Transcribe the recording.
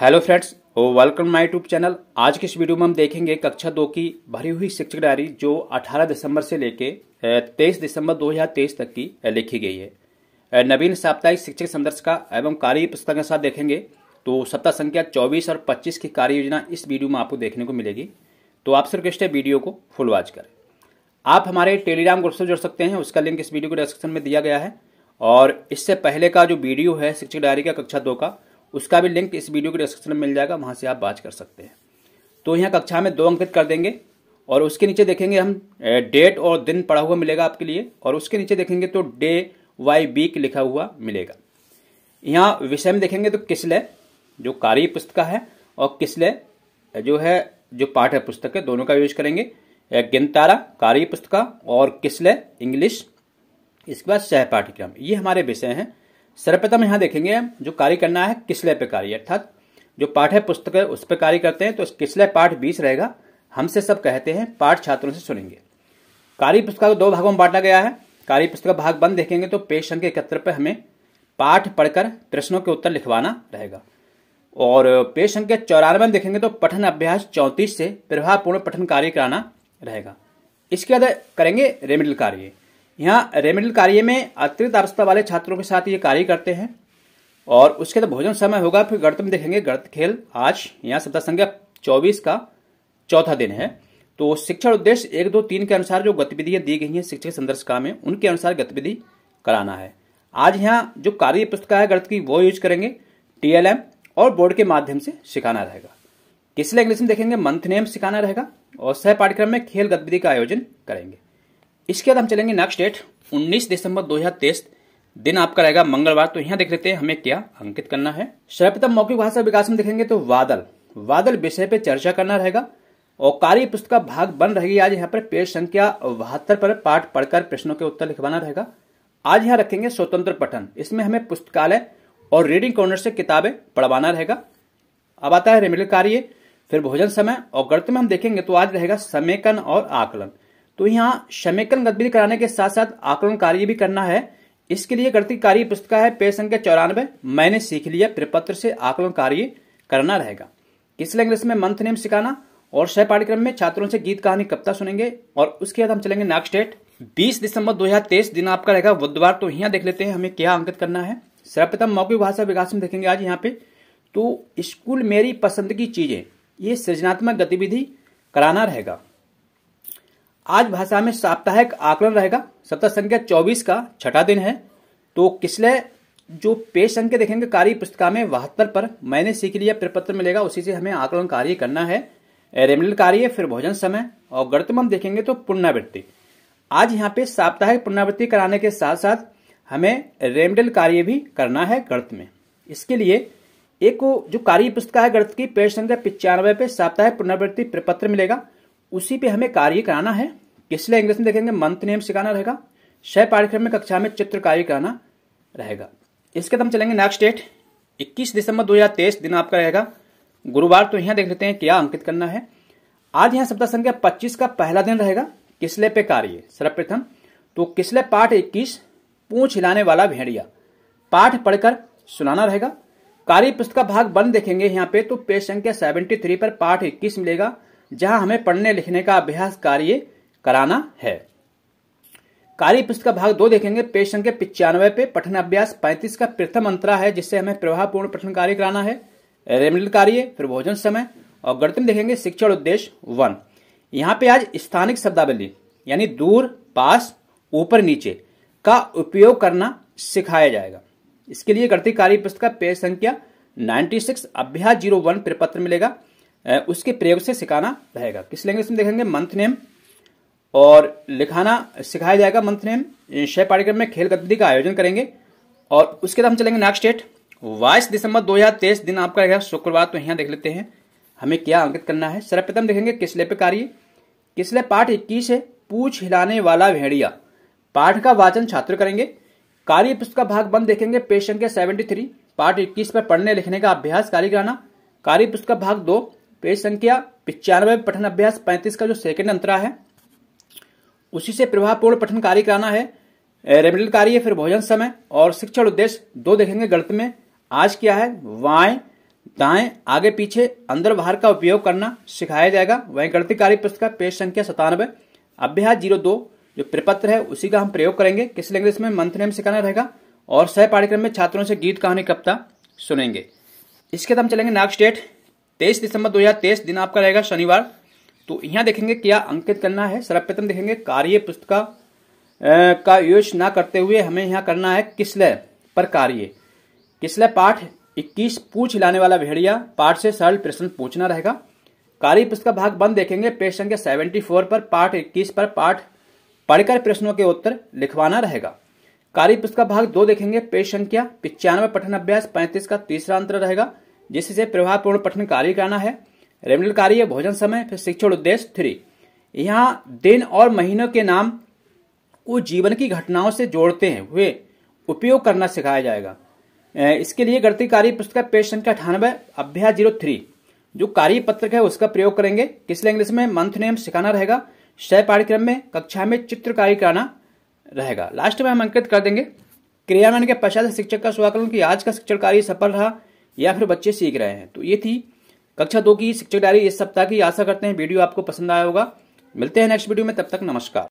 hello friends welcome my YouTube channel आज की इस वीडियो में हम देखेंगे कक्षा दो की भरी हुई शिक्षक डायरी जो 18 दिसंबर से लेके 23 दिसंबर 2023 तक की लिखी गई है नवीन साप्ताहिक शिक्षक संदर्श का एवं कार्य पुस्तक के साथ देखेंगे तो सप्ताह संख्या 24 और 25 की कार्य योजना इस वीडियो में आपको देखने को मिलेगी तो आप रिक्वेस्ट है वीडियो को फुल वॉच करें आप हमारे टेलीग्राम ग्रुप से जुड़ सकते हैं उसका लिंक इस वीडियो को डिस्क्रिप्शन में दिया गया है और इससे पहले का जो वीडियो है शिक्षक डायरी का कक्षा दो का उसका भी लिंक इस वीडियो के डिस्क्रिप्शन में मिल जाएगा वहाँ से आप बात कर सकते हैं तो यहाँ कक्षा में दो अंकित कर देंगे और उसके नीचे देखेंगे हम डेट और दिन पढ़ा हुआ मिलेगा आपके लिए और उसके नीचे देखेंगे तो डे वाई वीक लिखा हुआ मिलेगा यहाँ विषय में देखेंगे तो किसले जो कार्य पुस्तक है और किसले जो है जो पाठ है पुस्तक है दोनों का यूज करेंगे गिनतारा कार्य पुस्तक और किसले इंग्लिश इसके बाद सहपाठ्यक्रम ये हमारे विषय हैं सर्वप्रथम यहां देखेंगे जो कार्य करना है किसले पे कार्य अर्थात जो पाठ है पुस्तक है उस पर कार्य करते हैं तो किसले पाठ बीस रहेगा हमसे सब कहते हैं पाठ छात्रों से सुनेंगे कार्य पुस्तक को दो भागों में बांटा गया है कार्य पुस्तक का भाग बंद देखेंगे तो पेश संख्या इकहत्तर पर हमें पाठ पढ़कर प्रश्नों के उत्तर लिखवाना रहेगा और पेश संख्या चौरानवे में देखेंगे तो पठन अभ्यास चौंतीस से प्रभावपूर्ण पठन कार्य कराना रहेगा इसके बाद करेंगे रेमिडल कार्य यहाँ रेमेडियल कार्य में अतिरिक्त आवश्यकता वाले छात्रों के साथ ये कार्य करते हैं और उसके बाद तो भोजन समय होगा फिर गर्त में देखेंगे गर्त खेल आज यहाँ सप्ताह संख्या चौबीस का चौथा दिन है तो शिक्षण उद्देश्य एक दो तीन के अनुसार जो गतिविधियां दी गई हैं शिक्षक संदर्शिका में उनके अनुसार गतिविधि कराना है आज यहाँ जो कार्य पुस्तिका है गर्त की वो यूज करेंगे टीएलएम और बोर्ड के माध्यम से सिखाना रहेगा किसले इंग्लिश में देखेंगे मंथ नेम सिखाना रहेगा और सह पाठ्यक्रम में खेल गतिविधि का आयोजन करेंगे इसके बाद हम चलेंगे नेक्स्ट डेट 19 दिसंबर 2023 दिन आपका रहेगा मंगलवार तो यहाँ देख लेते हैं हमें क्या अंकित करना है सर्वप्रथम मौखिक भाषा विकास में देखेंगे तो वादल वादल विषय पर चर्चा करना रहेगा और कार्य पुस्तक का भाग बन रहेगी आज यहाँ पर पेज संख्या बहत्तर पर पाठ पढ़कर प्रश्नों के उत्तर लिखवाना रहेगा आज यहाँ रखेंगे स्वतंत्र पठन इसमें हमें पुस्तकालय और रीडिंग कॉर्नर से किताबें पढ़वाना रहेगा अब आता है रेमिडल कार्य फिर भोजन समय और गर्त में हम देखेंगे तो आज रहेगा समेकन और आकलन तो यहाँ समीकरण गतिविधि कराने के साथ साथ आकलन कार्य भी करना है इसके लिए गणित कार्य पुस्तिका है पेज संख्या चौरानवे मैंने सीख लिया प्रपत्र से आकलन कार्य करना रहेगा किस लैंग्वेज में मंथ नेम सिखाना और सह पाठ्यक्रम में छात्रों से गीत कहानी कविता सुनेंगे और उसके बाद हम चलेंगे नेक्स्ट डेट 20 दिसंबर 2023 दिन आपका रहेगा बुधवार तो यहाँ देख लेते हैं हमें क्या अंकित करना है सर्वप्रथम मौखिक भाषा विकास में देखेंगे आज यहाँ पे तो स्कूल मेरी पसंद की चीजें ये सृजनात्मक गतिविधि कराना रहेगा आज भाषा में साप्ताहिक आकलन रहेगा सप्ताह संख्या चौबीस का छठा दिन है तो किसले जो पेश संख्या देखेंगे कार्य पुस्तिका में बहत्तर पर मैंने सीख लिया प्रपत्र मिलेगा उसी से हमें आकलन कार्य करना है रेमिनल कार्य फिर भोजन समय और गर्तम हम देखेंगे तो पुनरावृत्ति आज यहाँ पे साप्ताहिक पुनरावृत्ति कराने के साथ साथ हमें रेमडल कार्य भी करना है गर्त में इसके लिए एक जो कार्य पुस्तिका है गर्त की पेज संख्या पिचानवे पे साप्ताहिक पुनरावृत्ति प्रपत्र मिलेगा उसी पे हमें कार्य कराना है इसलिए इंग्लिश में देखेंगे मंथ नेम सिखाना रहेगा छह पाठ्यक्रम में कक्षा में चित्र कार्य कराना रहेगा इसके बाद हम चलेंगे नेक्स्ट डेट 21 दिसंबर 2023 दिन आपका रहेगा गुरुवार तो यहाँ देख लेते हैं क्या अंकित करना है आज यहाँ सप्ताह संख्या पच्चीस का पहला दिन रहेगा किसले पे कार्य सर्वप्रथम तो किसले पाठ इक्कीस पूछ हिलाने वाला भेड़िया पाठ पढ़कर सुनाना रहेगा कार्य पुस्तक का भाग बंद देखेंगे यहाँ पे तो पेज संख्या 73 पर पाठ 21 मिलेगा जहां हमें पढ़ने लिखने का अभ्यास कार्य कराना है कार्य पुस्तक का भाग दो देखेंगे पेज संख्या पिचानवे पे पठन अभ्यास पैंतीस का प्रथम अंतरा है जिससे हमें प्रभावपूर्ण पठन कार्य कराना है रेमिल कार्य फिर भोजन समय और गणतंत्र देखेंगे शिक्षण उद्देश्य वन यहाँ पे आज स्थानिक शब्दावली यानी दूर पास ऊपर नीचे का उपयोग करना सिखाया जाएगा इसके लिए गणित कार्य पुस्तक पेज संख्या 96 अभ्यास जीरो वन प्रपत्र मिलेगा उसके प्रयोग से सिखाना रहेगा किस लैंग्वेज में देखेंगे मंथ नेम और लिखाना सिखाया जाएगा मंथ नेम शय पाठ्यक्रम में खेल गतिविधि का आयोजन करेंगे और उसके बाद हम चलेंगे नेक्स्ट डेट बाईस दिसंबर दो हजार तेईस दिन आपका रहेगा शुक्रवार तो यहाँ देख लेते हैं हमें क्या अंकित करना है सर्वप्रथम देखेंगे किसले पे कार्य किसले पाठ इक्कीस है पूछ हिलाने वाला भेड़िया पाठ का वाचन छात्र करेंगे कार्य पुस्तक का भाग बंद देखेंगे पेज संख्या सेवेंटी थ्री पाठ इक्कीस पर पढ़ने लिखने का अभ्यास कार्य कराना कार्य पुस्तक भाग दो पेज संख्या पिचानवे पठन अभ्यास पैंतीस का जो सेकेंड अंतरा है उसी से प्रभावपूर्ण पठन कार्य कराना है रेमिडल कार्य फिर भोजन समय और शिक्षण उद्देश्य दो देखेंगे गलत में आज क्या है वाय दाएं आगे पीछे अंदर बाहर का उपयोग करना सिखाया जाएगा वहीं गणित कार्य पुस्तक पेज संख्या सतानवे अभ्यास जीरो दो जो प्रपत्र है उसी का हम प्रयोग करेंगे किस लैंग्वेज में मंथ नेम सिखाना रहेगा और सह पाठ्यक्रम में छात्रों से गीत कहानी कविता सुनेंगे इसके बाद हम चलेंगे नाग स्टेट तेईस दिसंबर दो हजार तेईस दिन आपका रहेगा शनिवार तो यहाँ देखेंगे क्या अंकित करना है सर्वप्रथम देखेंगे कार्य पुस्तिका का योजना करते हुए हमें यहाँ करना है किसलय पर कार्य किसलय पाठ 21 पूछ लाने वाला भेड़िया पाठ से सरल प्रश्न पूछना रहेगा कार्य पुस्तक भाग बंद देखेंगे पेज संख्या 74 पर पाठ 21 पर पाठ पढ़कर प्रश्नों के उत्तर लिखवाना रहेगा कार्य पुस्तक भाग दो देखेंगे पेज संख्या पिचानवे पठन अभ्यास पैंतीस का तीसरा अंतर रहेगा जिससे प्रभावपूर्ण पठन कार्य करना है रेमिडल कार्य भोजन समय फिर शिक्षण उद्देश्य थ्री यहाँ दिन और महीनों के नाम को जीवन की घटनाओं से जोड़ते हैं हुए उपयोग करना सिखाया जाएगा इसके लिए गणती कार्य पुस्तक पेज संख्या अठानवे अभ्यास जीरो थ्री जो कार्य पत्रक है उसका प्रयोग करेंगे किस लैंग्वेज में मंथ नेम सिखाना रहेगा शय पाठ्यक्रम में कक्षा में चित्रकारी कराना रहेगा लास्ट में हम अंकित कर देंगे क्रियान्वयन के पश्चात शिक्षक का स्वागत की आज का शिक्षण कार्य सफल रहा या फिर बच्चे सीख रहे हैं तो ये थी कक्षा दो की शिक्षक डायरी इस सप्ताह की आशा करते हैं वीडियो आपको पसंद आया होगा मिलते हैं नेक्स्ट वीडियो में तब तक नमस्कार